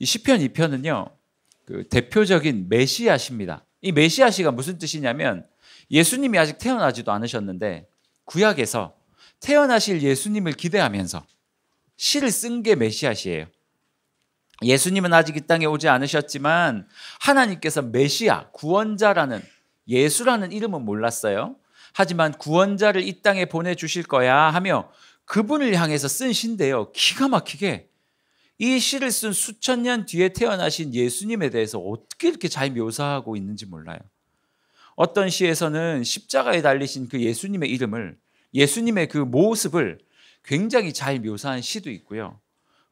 이 시편 2편은요. 그 대표적인 메시아시입니다. 이 메시아시가 무슨 뜻이냐면 예수님이 아직 태어나지도 않으셨는데 구약에서 태어나실 예수님을 기대하면서 시를 쓴 게 메시아시예요. 예수님은 아직 이 땅에 오지 않으셨지만 하나님께서 메시아, 구원자라는 예수라는 이름은 몰랐어요. 하지만 구원자를 이 땅에 보내주실 거야 하며 그분을 향해서 쓴시데요 기가 막히게 이 시를 쓴 수천 년 뒤에 태어나신 예수님에 대해서 어떻게 이렇게 잘 묘사하고 있는지 몰라요. 어떤 시에서는 십자가에 달리신 그 예수님의 이름을 예수님의 그 모습을 굉장히 잘 묘사한 시도 있고요.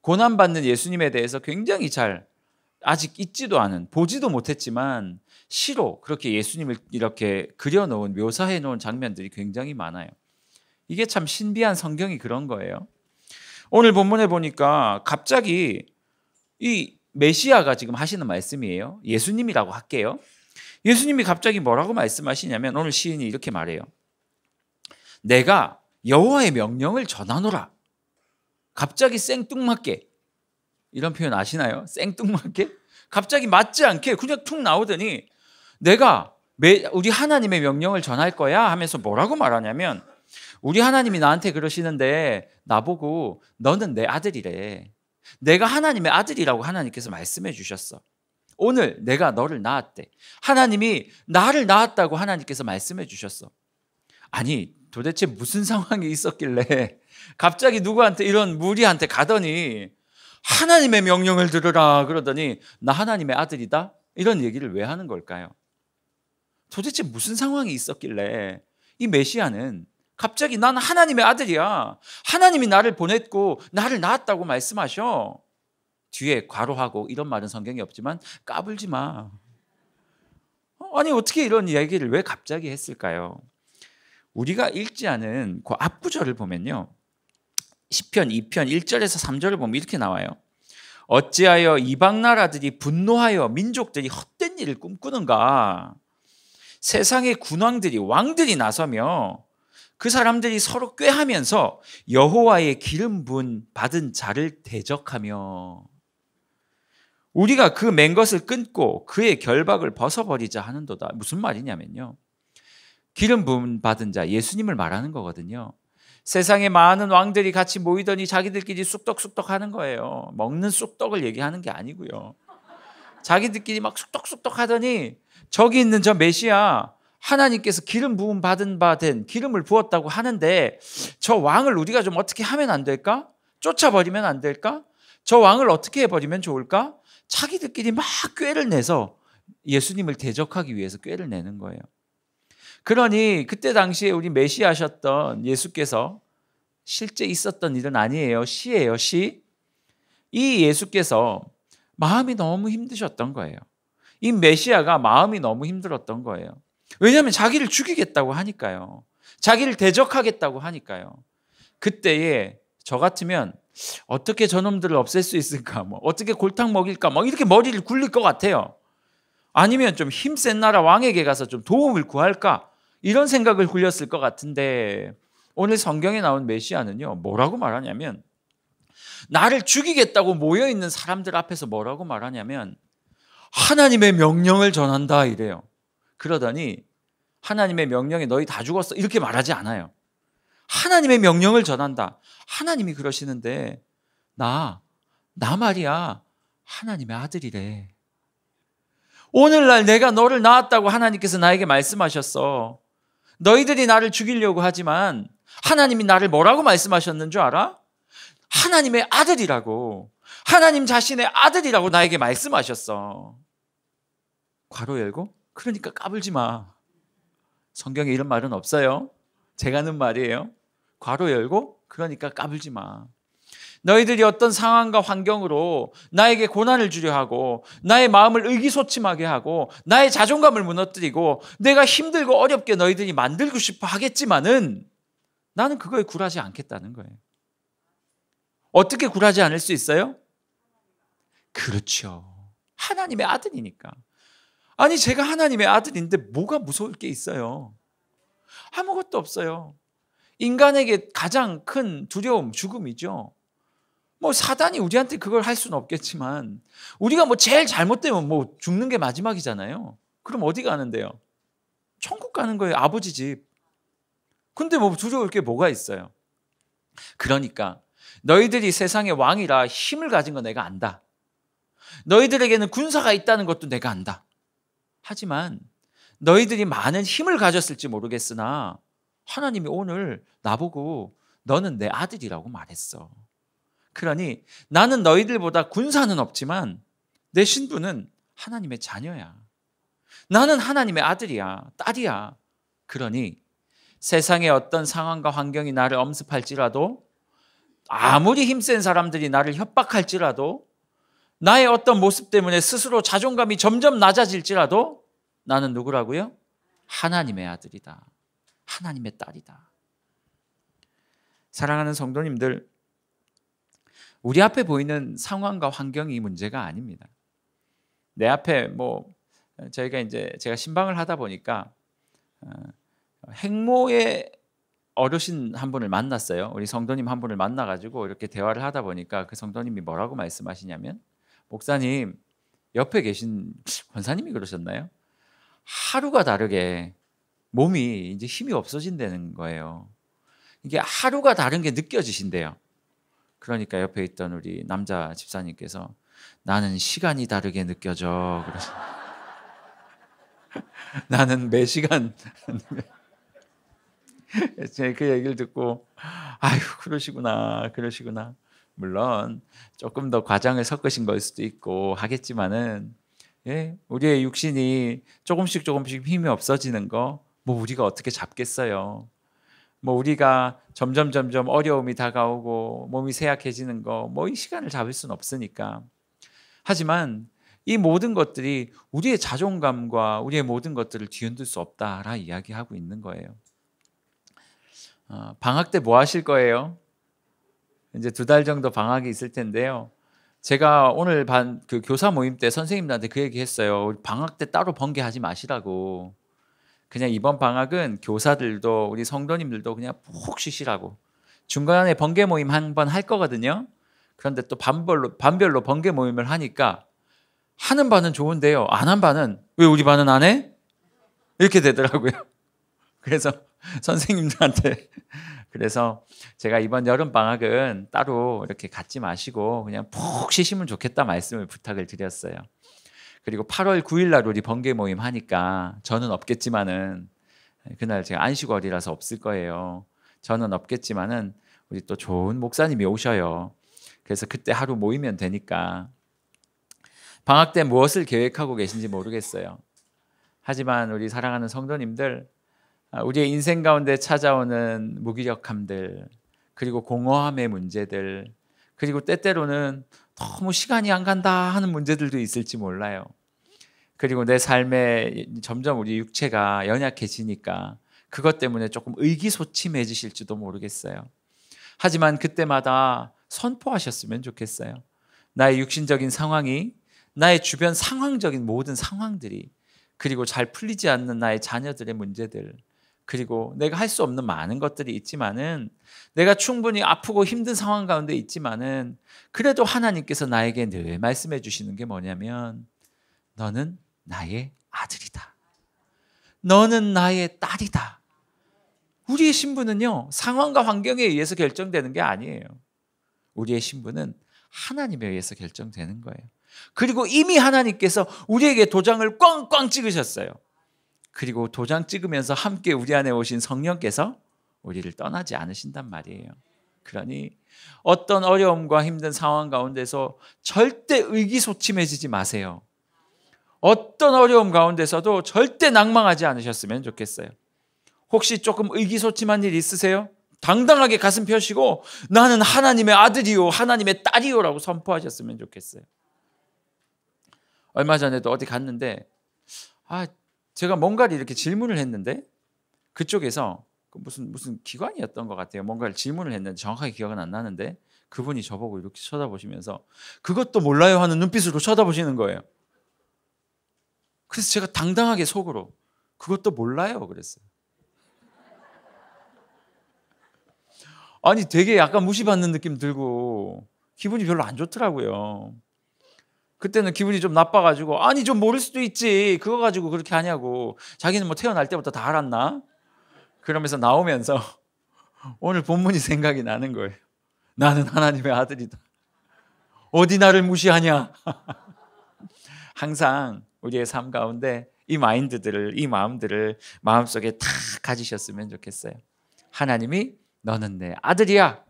고난받는 예수님에 대해서 굉장히 잘 아직 있지도 않은 보지도 못했지만 시로 그렇게 예수님을 이렇게 그려놓은 묘사해 놓은 장면들이 굉장히 많아요. 이게 참 신비한 성경이 그런 거예요. 오늘 본문에 보니까 갑자기 이 메시아가 지금 하시는 말씀이에요. 예수님이라고 할게요. 예수님이 갑자기 뭐라고 말씀하시냐면 오늘 시인이 이렇게 말해요. 내가 여호와의 명령을 전하노라. 갑자기 생뚱맞게 이런 표현 아시나요? 생뚱맞게 갑자기 맞지 않게 그냥 툭 나오더니 내가 우리 하나님의 명령을 전할 거야 하면서 뭐라고 말하냐면 우리 하나님이 나한테 그러시는데 나보고 너는 내 아들이래. 내가 하나님의 아들이라고 하나님께서 말씀해 주셨어. 오늘 내가 너를 낳았대. 하나님이 나를 낳았다고 하나님께서 말씀해 주셨어. 아니, 도대체 무슨 상황이 있었길래 갑자기 누구한테 이런 무리한테 가더니 하나님의 명령을 들으라 그러더니 나 하나님의 아들이다? 이런 얘기를 왜 하는 걸까요? 도대체 무슨 상황이 있었길래 이 메시아는 갑자기 난 하나님의 아들이야. 하나님이 나를 보냈고 나를 낳았다고 말씀하셔. 뒤에 과로하고 이런 말은 성경에 없지만 까불지 마. 아니 어떻게 이런 이야기를 왜 갑자기 했을까요? 우리가 읽지 않은 그 앞부절을 보면요. 10편, 2편, 1절에서 3절을 보면 이렇게 나와요. 어찌하여 이방 나라들이 분노하여 민족들이 헛된 일을 꿈꾸는가? 세상의 군왕들이 왕들이 나서며 그 사람들이 서로 꾀하면서 여호와의 기름 분 받은 자를 대적하며 우리가 그 맹것을 끊고 그의 결박을 벗어버리자 하는도다. 무슨 말이냐면요. 기름 부음 받은 자 예수님을 말하는 거거든요. 세상에 많은 왕들이 같이 모이더니 자기들끼리 쑥떡쑥떡 하는 거예요. 먹는 쑥떡을 얘기하는 게 아니고요. 자기들끼리 막쑥떡쑥떡 하더니 저기 있는 저 메시아 하나님께서 기름 부음 받은 바 된 기름을 부었다고 하는데 저 왕을 우리가 좀 어떻게 하면 안 될까? 쫓아버리면 안 될까? 저 왕을 어떻게 해버리면 좋을까? 자기들끼리 막 꾀를 내서 예수님을 대적하기 위해서 꾀를 내는 거예요. 그러니 그때 당시에 우리 메시아셨던 예수께서 실제 있었던 일은 아니에요. 시예요, 시. 이 예수께서 마음이 너무 힘드셨던 거예요. 이 메시아가 마음이 너무 힘들었던 거예요. 왜냐하면 자기를 죽이겠다고 하니까요. 자기를 대적하겠다고 하니까요. 그때에 저 같으면 어떻게 저놈들을 없앨 수 있을까? 뭐 어떻게 골탕 먹일까? 막 이렇게 머리를 굴릴 것 같아요. 아니면 좀 힘센 나라 왕에게 가서 좀 도움을 구할까? 이런 생각을 굴렸을 것 같은데 오늘 성경에 나온 메시아는요. 뭐라고 말하냐면 나를 죽이겠다고 모여 있는 사람들 앞에서 뭐라고 말하냐면 하나님의 명령을 전한다 이래요. 그러더니 하나님의 명령에 너희 다 죽었어. 이렇게 말하지 않아요. 하나님의 명령을 전한다. 하나님이 그러시는데 나, 나 말이야. 하나님의 아들이래. 오늘날 내가 너를 낳았다고 하나님께서 나에게 말씀하셨어. 너희들이 나를 죽이려고 하지만 하나님이 나를 뭐라고 말씀하셨는 줄 알아? 하나님의 아들이라고. 하나님 자신의 아들이라고 나에게 말씀하셨어. 괄호 열고 그러니까 까불지 마. 성경에 이런 말은 없어요. 제가 하는 말이에요. 괄호 열고 그러니까 까불지 마. 너희들이 어떤 상황과 환경으로 나에게 고난을 주려 하고 나의 마음을 의기소침하게 하고 나의 자존감을 무너뜨리고 내가 힘들고 어렵게 너희들이 만들고 싶어 하겠지만은 나는 그거에 굴하지 않겠다는 거예요. 어떻게 굴하지 않을 수 있어요? 그렇죠. 하나님의 아들이니까. 아니, 제가 하나님의 아들인데 뭐가 무서울 게 있어요? 아무것도 없어요. 인간에게 가장 큰 두려움, 죽음이죠. 뭐 사단이 우리한테 그걸 할 수는 없겠지만 우리가 뭐 제일 잘못되면 뭐 죽는 게 마지막이잖아요. 그럼 어디 가는데요? 천국 가는 거예요. 아버지 집. 근데 뭐 두려울 게 뭐가 있어요? 그러니까 너희들이 세상의 왕이라 힘을 가진 거 내가 안다. 너희들에게는 군사가 있다는 것도 내가 안다. 하지만 너희들이 많은 힘을 가졌을지 모르겠으나 하나님이 오늘 나보고 너는 내 아들이라고 말했어. 그러니 나는 너희들보다 군사는 없지만 내 신분은 하나님의 자녀야. 나는 하나님의 아들이야. 딸이야. 그러니 세상의 어떤 상황과 환경이 나를 엄습할지라도 아무리 힘센 사람들이 나를 협박할지라도 나의 어떤 모습 때문에 스스로 자존감이 점점 낮아질지라도 나는 누구라고요? 하나님의 아들이다. 하나님의 딸이다. 사랑하는 성도님들, 우리 앞에 보이는 상황과 환경이 문제가 아닙니다. 내 앞에 뭐 저희가 이제 제가 신방을 하다 보니까 어, 행모의 어르신 한 분을 만났어요. 우리 성도님 한 분을 만나 가지고 이렇게 대화를 하다 보니까 그 성도님이 뭐라고 말씀하시냐면 목사님 옆에 계신 권사님이 그러셨나요? 하루가 다르게 몸이 이제 힘이 없어진다는 거예요. 이게 하루가 다른 게 느껴지신대요. 그러니까 옆에 있던 우리 남자 집사님께서 나는 시간이 다르게 느껴져. 그래서 나는 매 시간 제그 얘기를 듣고 아유 그러시구나 그러시구나 물론 조금 더 과장을 섞으신 걸 수도 있고 하겠지만은 예, 우리의 육신이 조금씩 조금씩 힘이 없어지는 거 뭐 우리가 어떻게 잡겠어요? 뭐 우리가 점점 점점 어려움이 다가오고 몸이 쇠약해지는 거 뭐 이 시간을 잡을 수는 없으니까. 하지만 이 모든 것들이 우리의 자존감과 우리의 모든 것들을 뒤흔들 수 없다라 이야기하고 있는 거예요. 어, 방학 때 뭐 하실 거예요? 이제 두 달 정도 방학이 있을 텐데요. 제가 오늘 반 그 교사 모임 때 선생님들한테 그 얘기했어요. 방학 때 따로 번개하지 마시라고. 그냥 이번 방학은 교사들도 우리 성도님들도 그냥 푹 쉬시라고. 중간에 번개 모임 한 번 할 거거든요. 그런데 또 반별로 반별로 번개 모임을 하니까 하는 반은 좋은데요. 안 한 반은 왜 우리 반은 안 해? 이렇게 되더라고요. 그래서 선생님들한테 그래서 제가 이번 여름 방학은 따로 이렇게 갖지 마시고 그냥 푹 쉬시면 좋겠다 말씀을 부탁을 드렸어요. 그리고 8월 9일 날 우리 번개 모임 하니까 저는 없겠지만은 그날 제가 안식월이라서 없을 거예요. 저는 없겠지만은 우리 또 좋은 목사님이 오셔요. 그래서 그때 하루 모이면 되니까 방학 때 무엇을 계획하고 계신지 모르겠어요. 하지만 우리 사랑하는 성도님들 아, 우리의 인생 가운데 찾아오는 무기력함들, 그리고 공허함의 문제들, 그리고 때때로는 너무 시간이 안 간다 하는 문제들도 있을지 몰라요. 그리고 내 삶에 점점 우리 육체가 연약해지니까 그것 때문에 조금 의기소침해지실지도 모르겠어요. 하지만 그때마다 선포하셨으면 좋겠어요. 나의 육신적인 상황이 나의 주변 상황적인 모든 상황들이 그리고 잘 풀리지 않는 나의 자녀들의 문제들 그리고 내가 할 수 없는 많은 것들이 있지만은 내가 충분히 아프고 힘든 상황 가운데 있지만은 그래도 하나님께서 나에게 늘 말씀해 주시는 게 뭐냐면 너는 나의 아들이다. 너는 나의 딸이다. 우리의 신분은요, 상황과 환경에 의해서 결정되는 게 아니에요. 우리의 신분은 하나님에 의해서 결정되는 거예요. 그리고 이미 하나님께서 우리에게 도장을 꽝꽝 찍으셨어요. 그리고 도장 찍으면서 함께 우리 안에 오신 성령께서 우리를 떠나지 않으신단 말이에요. 그러니 어떤 어려움과 힘든 상황 가운데서 절대 의기소침해지지 마세요. 어떤 어려움 가운데서도 절대 낭망하지 않으셨으면 좋겠어요. 혹시 조금 의기소침한 일 있으세요? 당당하게 가슴 펴시고 나는 하나님의 아들이요, 하나님의 딸이요라고 선포하셨으면 좋겠어요. 얼마 전에도 어디 갔는데 아, 제가 뭔가를 이렇게 질문을 했는데 그쪽에서 그 무슨 무슨 기관이었던 것 같아요. 뭔가를 질문을 했는데 정확하게 기억은 안 나는데 그분이 저보고 이렇게 쳐다보시면서 그것도 몰라요 하는 눈빛으로 쳐다보시는 거예요. 그래서 제가 당당하게 속으로 그것도 몰라요 그랬어요. 아니 되게 약간 무시받는 느낌 들고 기분이 별로 안 좋더라고요. 그때는 기분이 좀 나빠가지고 아니 좀 모를 수도 있지 그거 가지고 그렇게 하냐고 자기는 뭐 태어날 때부터 다 알았나 그러면서 나오면서 오늘 본문이 생각이 나는 거예요 나는 하나님의 아들이다 어디 나를 무시하냐 항상 우리의 삶 가운데 이 마인드들을 이 마음들을 마음속에 다 가지셨으면 좋겠어요 하나님이 너는 내 아들이야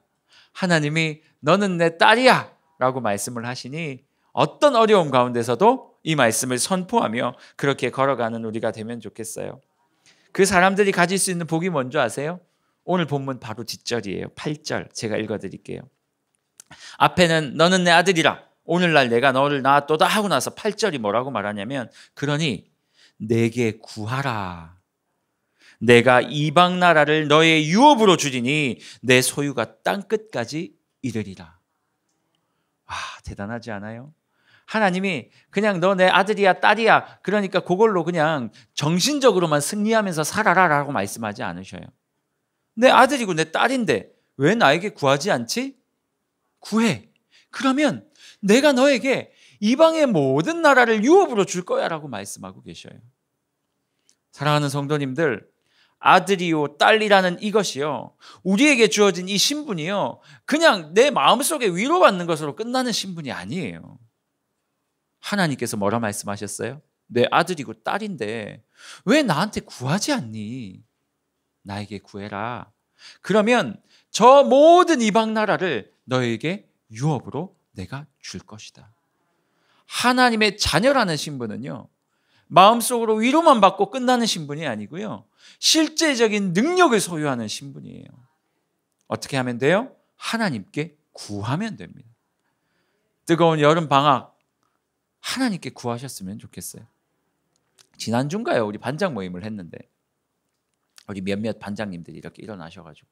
하나님이 너는 내 딸이야 라고 말씀을 하시니 어떤 어려움 가운데서도 이 말씀을 선포하며 그렇게 걸어가는 우리가 되면 좋겠어요. 그 사람들이 가질 수 있는 복이 뭔지 아세요? 오늘 본문 바로 뒷절이에요. 8절 제가 읽어드릴게요. 앞에는 너는 내 아들이라 오늘날 내가 너를 낳았도다 하고 나서 8절이 뭐라고 말하냐면 그러니 내게 구하라. 내가 이방 나라를 너의 유업으로 주리니 내 소유가 땅 끝까지 이르리라. 와, 아, 대단하지 않아요? 하나님이 그냥 너 내 아들이야 딸이야 그러니까 그걸로 그냥 정신적으로만 승리하면서 살아라라고 말씀하지 않으셔요. 내 아들이고 내 딸인데 왜 나에게 구하지 않지? 구해. 그러면 내가 너에게 이방의 모든 나라를 유업으로 줄 거야라고 말씀하고 계셔요. 사랑하는 성도님들, 아들이요 딸이라는 이것이요 우리에게 주어진 이 신분이요 그냥 내 마음속에 위로받는 것으로 끝나는 신분이 아니에요. 하나님께서 뭐라 말씀하셨어요? 내 아들이고 딸인데 왜 나한테 구하지 않니? 나에게 구해라. 그러면 저 모든 이방 나라를 너에게 유업으로 내가 줄 것이다. 하나님의 자녀라는 신분은요. 마음속으로 위로만 받고 끝나는 신분이 아니고요. 실제적인 능력을 소유하는 신분이에요. 어떻게 하면 돼요? 하나님께 구하면 됩니다. 뜨거운 여름 방학 하나님께 구하셨으면 좋겠어요. 지난주인가요? 우리 반장 모임을 했는데 우리 몇몇 반장님들이 이렇게 일어나셔가지고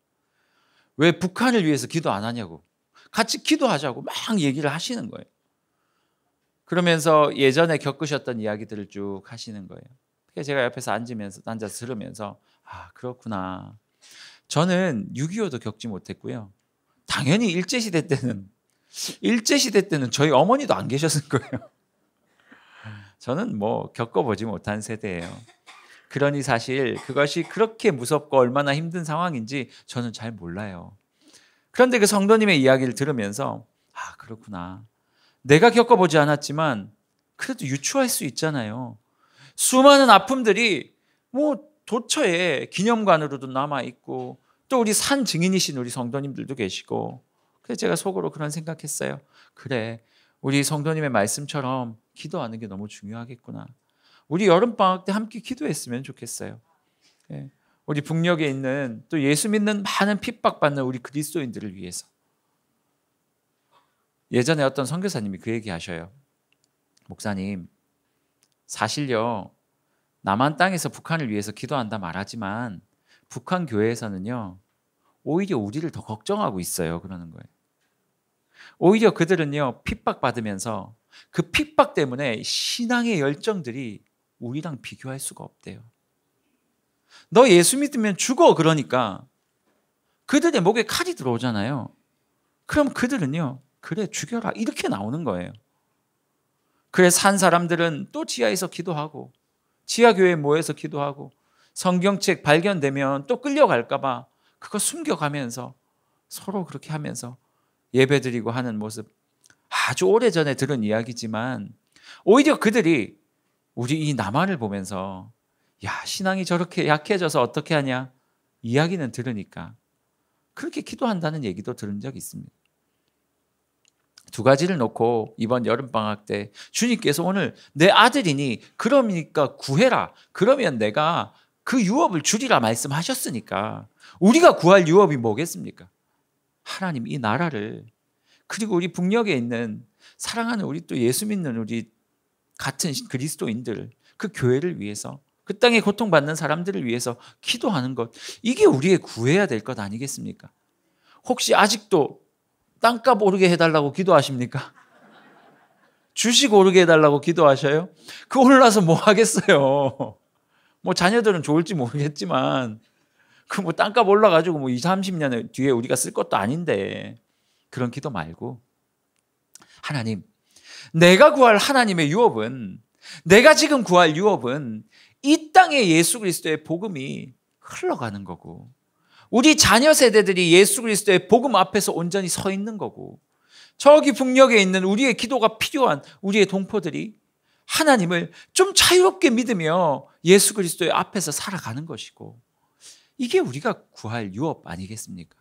왜 북한을 위해서 기도 안 하냐고 같이 기도하자고 막 얘기를 하시는 거예요. 그러면서 예전에 겪으셨던 이야기들을 쭉 하시는 거예요. 그래서 제가 옆에서 앉으면서 앉아 들으면서 아 그렇구나. 저는 6.25도 겪지 못했고요. 당연히 일제 시대 때는 일제 시대 때는 저희 어머니도 안 계셨을 거예요. 저는 뭐 겪어보지 못한 세대예요. 그러니 사실 그것이 그렇게 무섭고 얼마나 힘든 상황인지 저는 잘 몰라요. 그런데 그 성도님의 이야기를 들으면서 아, 그렇구나. 내가 겪어보지 않았지만 그래도 유추할 수 있잖아요. 수많은 아픔들이 뭐 도처에 기념관으로도 남아있고 또 우리 산 증인이신 우리 성도님들도 계시고 그래서 제가 속으로 그런 생각했어요. 그래, 우리 성도님의 말씀처럼 기도하는 게 너무 중요하겠구나. 우리 여름방학 때 함께 기도했으면 좋겠어요. 예. 우리 북녘에 있는 또 예수 믿는 많은 핍박받는 우리 그리스도인들을 위해서. 예전에 어떤 선교사님이 그 얘기 하셔요. 목사님, 사실요, 남한 땅에서 북한을 위해서 기도한다 말하지만 북한 교회에서는요, 오히려 우리를 더 걱정하고 있어요. 그러는 거예요. 오히려 그들은요, 핍박받으면서 그 핍박 때문에 신앙의 열정들이 우리랑 비교할 수가 없대요. 너 예수 믿으면 죽어 그러니까 그들의 목에 칼이 들어오잖아요. 그럼 그들은요, 그래 죽여라 이렇게 나오는 거예요. 그래 산 사람들은 또 지하에서 기도하고 지하 교회에 모여서 기도하고 성경책 발견되면 또 끌려갈까봐 그거 숨겨가면서 서로 그렇게 하면서 예배드리고 하는 모습 아주 오래전에 들은 이야기지만 오히려 그들이 우리 이 남한을 보면서 야 신앙이 저렇게 약해져서 어떻게 하냐 이야기는 들으니까 그렇게 기도한다는 얘기도 들은 적이 있습니다. 두 가지를 놓고 이번 여름 방학 때 주님께서 오늘 내 아들이니 그러니까 구해라. 그러면 내가 그 유업을 줄이라 말씀하셨으니까 우리가 구할 유업이 뭐겠습니까? 하나님 이 나라를 그리고 우리 북녘에 있는 사랑하는 우리 또 예수 믿는 우리 같은 그리스도인들 그 교회를 위해서 그 땅에 고통받는 사람들을 위해서 기도하는 것 이게 우리의 구해야 될 것 아니겠습니까? 혹시 아직도 땅값 오르게 해달라고 기도하십니까? 주식 오르게 해달라고 기도하셔요? 그 올라서 뭐 하겠어요? 뭐 자녀들은 좋을지 모르겠지만 그뭐 땅값 올라가지고 뭐 2, 30년 뒤에 우리가 쓸 것도 아닌데 그런 기도 말고 하나님 내가 구할 하나님의 유업은 내가 지금 구할 유업은 이 땅에 예수 그리스도의 복음이 흘러가는 거고 우리 자녀 세대들이 예수 그리스도의 복음 앞에서 온전히 서 있는 거고 저기 북녘에 있는 우리의 기도가 필요한 우리의 동포들이 하나님을 좀 자유롭게 믿으며 예수 그리스도의 앞에서 살아가는 것이고 이게 우리가 구할 유업 아니겠습니까?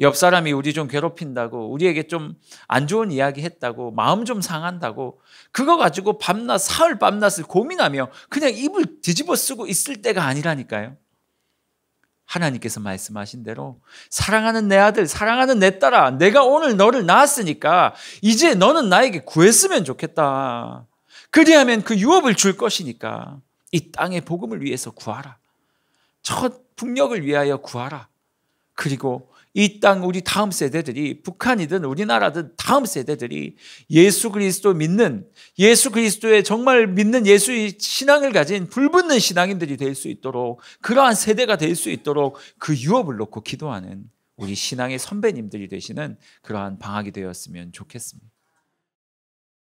옆 사람이 우리 좀 괴롭힌다고, 우리에게 좀 안 좋은 이야기 했다고, 마음 좀 상한다고, 그거 가지고 밤낮, 사흘 밤낮을 고민하며 그냥 입을 뒤집어 쓰고 있을 때가 아니라니까요. 하나님께서 말씀하신 대로 사랑하는 내 아들, 사랑하는 내 딸아, 내가 오늘 너를 낳았으니까 이제 너는 나에게 구했으면 좋겠다. 그리하면 그 유업을 줄 것이니까 이 땅의 복음을 위해서 구하라. 첫 북녘을 위하여 구하라. 그리고 이 땅 우리 다음 세대들이 북한이든 우리나라든 다음 세대들이 예수 그리스도 믿는 예수 그리스도의 정말 믿는 예수의 신앙을 가진 불붙는 신앙인들이 될 수 있도록 그러한 세대가 될 수 있도록 그 유업을 놓고 기도하는 우리 신앙의 선배님들이 되시는 그러한 방학이 되었으면 좋겠습니다.